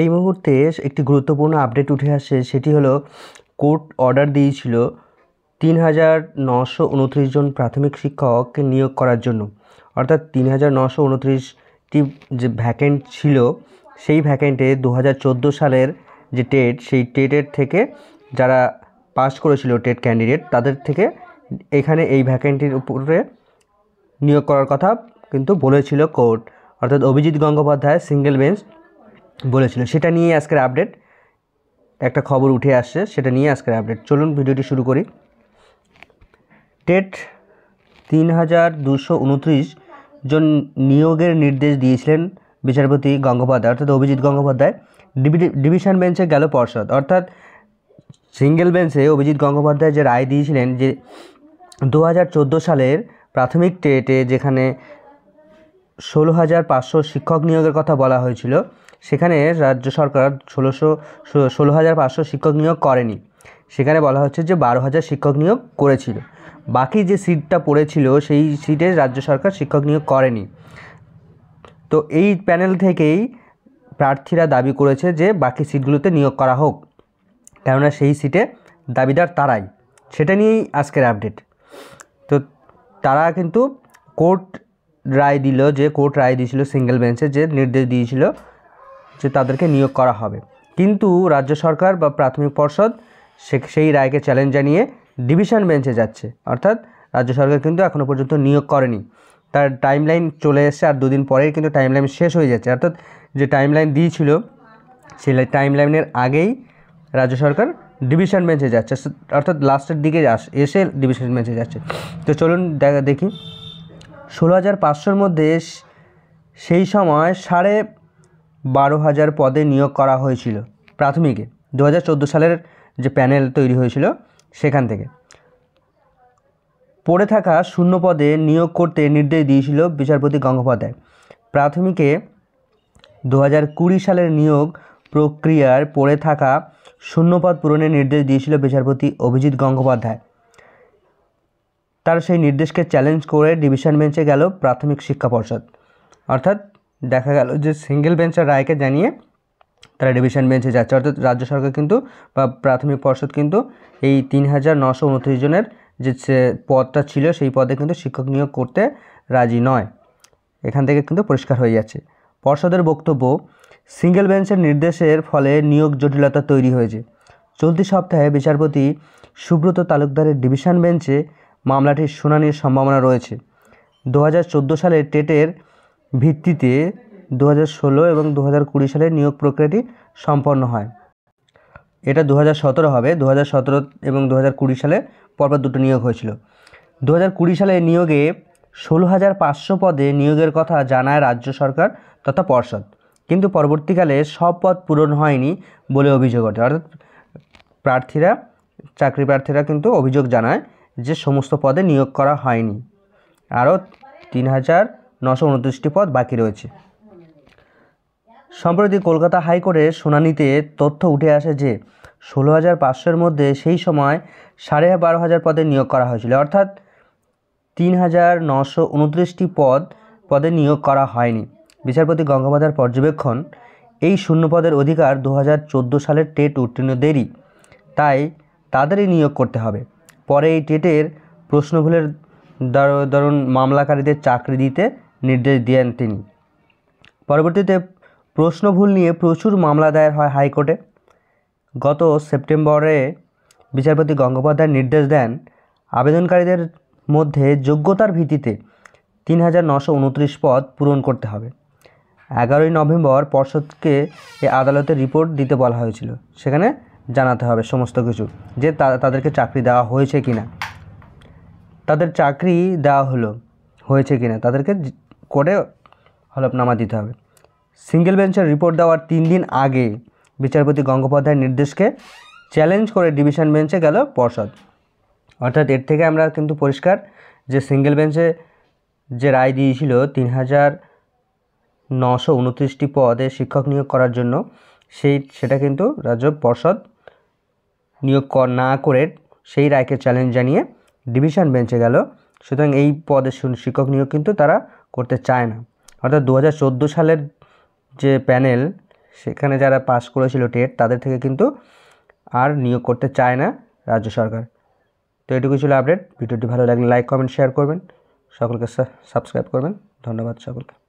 এই মুহূর্তে একটি গুরুত্বপূর্ণ আপডেট উঠে আসে সেটি হলো কোর্ট অর্ডার দিয়েছিল তিন হাজার নশো উনত্রিশ জন প্রাথমিক শিক্ষককে নিয়োগ করার জন্য অর্থাৎ তিন হাজার নশো উনত্রিশটি যে ভ্যাকেন্ট ছিল সেই ভ্যাকেন্টে দু হাজার চোদ্দো সালের যে টেট সেই টেটের থেকে যারা পাস করেছিল টেট ক্যান্ডিডেট তাদের থেকে এখানে এই ভ্যাকেন্টির উপরে নিয়োগ করার কথা কিন্তু বলেছিল কোর্ট অর্থাৎ অভিজিৎ গঙ্গোপাধ্যায় সিঙ্গেল বেঞ্চ বলেছিল সেটা নিয়ে আজকের আপডেট একটা খবর উঠে আসছে সেটা নিয়ে আজকের আপডেট চলুন ভিডিওটি শুরু করি টেট তিন হাজার দুশো উনত্রিশ জন নিয়োগের নির্দেশ দিয়েছিলেন বিচারপতি গঙ্গোপাধ্যায় অর্থাৎ অভিজিৎ গঙ্গোপাধ্যায় ডিভিশন বেঞ্চে গেল পর্ষদ অর্থাৎ সিঙ্গেল বেঞ্চে অভিজিৎ গঙ্গোপাধ্যায় যে রায় দিয়েছিলেন যে দু সালের প্রাথমিক টেটে যেখানে ষোলো হাজার পাঁচশো শিক্ষক নিয়োগের কথা বলা হয়েছিল সেখানে রাজ্য সরকার ষোলোশো ষোলো হাজার পাঁচশো শিক্ষক নিয়োগ করেনি সেখানে বলা হচ্ছে যে বারো হাজার শিক্ষক নিয়োগ করেছিল বাকি যে সিটটা পড়েছিল সেই সিটে রাজ্য সরকার শিক্ষক নিয়োগ করেনি তো এই প্যানেল থেকেই প্রার্থীরা দাবি করেছে যে বাকি সিটগুলোতে নিয়োগ করা হোক কেননা সেই সিটে দাবিদার তারাই সেটা নিয়েই আজকের আপডেট তো তারা কিন্তু কোর্ট রায় দিল যে কোর্ট রায় দিয়েছিল সিঙ্গেল বেঞ্চে যে নির্দেশ দিয়েছিল যে তাদেরকে নিয়োগ করা হবে কিন্তু রাজ্য সরকার বা প্রাথমিক পর্ষদ সেই রায়কে চ্যালেঞ্জ জানিয়ে ডিভিশন বেঞ্চে যাচ্ছে অর্থাৎ রাজ্য সরকার কিন্তু এখনও পর্যন্ত নিয়োগ করেনি তার টাইমলাইন চলে এসছে আর দুদিন পরেই কিন্তু টাইমলাইন শেষ হয়ে যাচ্ছে অর্থাৎ যে টাইমলাইন দিয়েছিল টাইম টাইমলাইনের আগেই রাজ্য সরকার ডিভিশন বেঞ্চে যাচ্ছে অর্থাৎ লাস্টের দিকে এসে ডিভিশন বেঞ্চে যাচ্ছে তো চলুন দেখা দেখি ষোলো হাজার পাঁচশোর মধ্যে সেই সময় সাড়ে বারো হাজার পদে নিয়োগ করা হয়েছিল প্রাথমিকে দু সালের যে প্যানেল তৈরি হয়েছিল সেখান থেকে পড়ে থাকা শূন্য পদে নিয়োগ করতে নির্দেশ দিয়েছিল বিচারপতি গঙ্গোপাধ্যায় প্রাথমিকে দু সালের নিয়োগ প্রক্রিয়ার পড়ে থাকা শূন্যপদ পূরণের নির্দেশ দিয়েছিল বিচারপতি অভিজিৎ গঙ্গোপাধ্যায় তার সেই নির্দেশকে চ্যালেঞ্জ করে ডিভিশন বেঞ্চে গেল প্রাথমিক শিক্ষা পর্ষদ অর্থাৎ দেখা গেল যে সিঙ্গেল বেঞ্চের রায়কে জানিয়ে তারা ডিভিশন বেঞ্চে যাচ্ছে অর্থাৎ রাজ্য সরকার কিন্তু বা প্রাথমিক পর্ষদ কিন্তু এই তিন হাজার নশো উনত্রিশ জনের যে পদটা ছিল সেই পদে কিন্তু শিক্ষক নিয়োগ করতে রাজি নয় এখান থেকে কিন্তু পরিষ্কার হয়ে যাচ্ছে পর্ষদের বক্তব্য সিঙ্গেল বেঞ্চের নির্দেশের ফলে নিয়োগ জটিলতা তৈরি হয়েছে চলতি সপ্তাহে বিচারপতি সুব্রত তালুকদারের ডিভিশন বেঞ্চে মামলাটির শুনানির সম্ভাবনা রয়েছে দু সালে টেটের ভিত্তিতে দু ষোলো এবং দু হাজার সালে নিয়োগ প্রক্রিয়াটি সম্পন্ন হয় এটা দু হাজার হবে দু হাজার এবং দু হাজার সালে পরপর দুটো নিয়োগ হয়েছিল দু হাজার সালে নিয়োগে ষোলো হাজার পাঁচশো পদে নিয়োগের কথা জানায় রাজ্য সরকার তথা পর্ষদ কিন্তু পরবর্তীকালে সব পদ পূরণ হয়নি বলে অভিযোগ ওঠে অর্থাৎ প্রার্থীরা চাকরি প্রার্থীরা কিন্তু অভিযোগ জানায় যে সমস্ত পদে নিয়োগ করা হয়নি আরও তিন হাজার নশো উনত্রিশটি পদ বাকি রয়েছে সম্প্রতি কলকাতা হাইকোর্টের শুনানিতে তথ্য উঠে আসে যে ষোলো হাজার পাঁচশোর মধ্যে সেই সময় সাড়ে বারো হাজার পদে নিয়োগ করা হয়েছিল অর্থাৎ তিন হাজার নশো উনত্রিশটি পদ পদে নিয়োগ করা হয়নি বিচারপতি গঙ্গোপাধ্যায়ের পর্যবেক্ষণ এই শূন্য পদের অধিকার দু হাজার সালের টেট উত্তীর্ণ দেরি তাই তাদেরই নিয়োগ করতে হবে পরে এই টেটের প্রশ্নভুলের দারুণ মামলাকারীদের চাকরি দিতে নির্দেশ দেন তিনি পরবর্তীতে প্রশ্ন ভুল নিয়ে প্রচুর মামলা দায়ের হয় হাইকোর্টে গত সেপ্টেম্বরে বিচারপতি গঙ্গোপাধ্যায় নির্দেশ দেন আবেদনকারীদের মধ্যে যোগ্যতার ভিত্তিতে তিন হাজার নশো উনত্রিশ পদ পূরণ করতে হবে এগারোই নভেম্বর পর্ষদকে এ আদালতে রিপোর্ট দিতে বলা হয়েছিল সেখানে জানাতে হবে সমস্ত কিছু যে তাদেরকে চাকরি দেওয়া হয়েছে কি না তাদের চাকরি দেওয়া হলো হয়েছে কি না তাদেরকে করে হলফনামা দিতে হবে সিঙ্গেল বেঞ্চের রিপোর্ট দেওয়ার তিন দিন আগে বিচারপতি গঙ্গোপাধ্যায়ের নির্দেশকে চ্যালেঞ্জ করে ডিভিশন বেঞ্চে গেল পর্ষদ অর্থাৎ এর থেকে আমরা কিন্তু পরিষ্কার যে সিঙ্গেল বেঞ্চে যে রায় দিয়েছিল তিন হাজার নশো উনত্রিশটি পদে শিক্ষক নিয়োগ করার জন্য সেই সেটা কিন্তু রাজ্য পর্ষদ নিয়োগ না করে সেই রায়কে চ্যালেঞ্জ জানিয়ে ডিভিশন বেঞ্চে গেল সুতরাং এই পদে শিক্ষক নিয়োগ কিন্তু তারা করতে চায় না অর্থাৎ দু সালের যে প্যানেল সেখানে যারা পাস করেছিল টেট তাদের থেকে কিন্তু আর নিয়োগ করতে চায় না রাজ্য সরকার তো এটুকু ছিল আপডেট ভিডিওটি ভালো লাগলে লাইক কমেন্ট শেয়ার করবেন সকলকে সাবস্ক্রাইব করবেন ধন্যবাদ সকলকে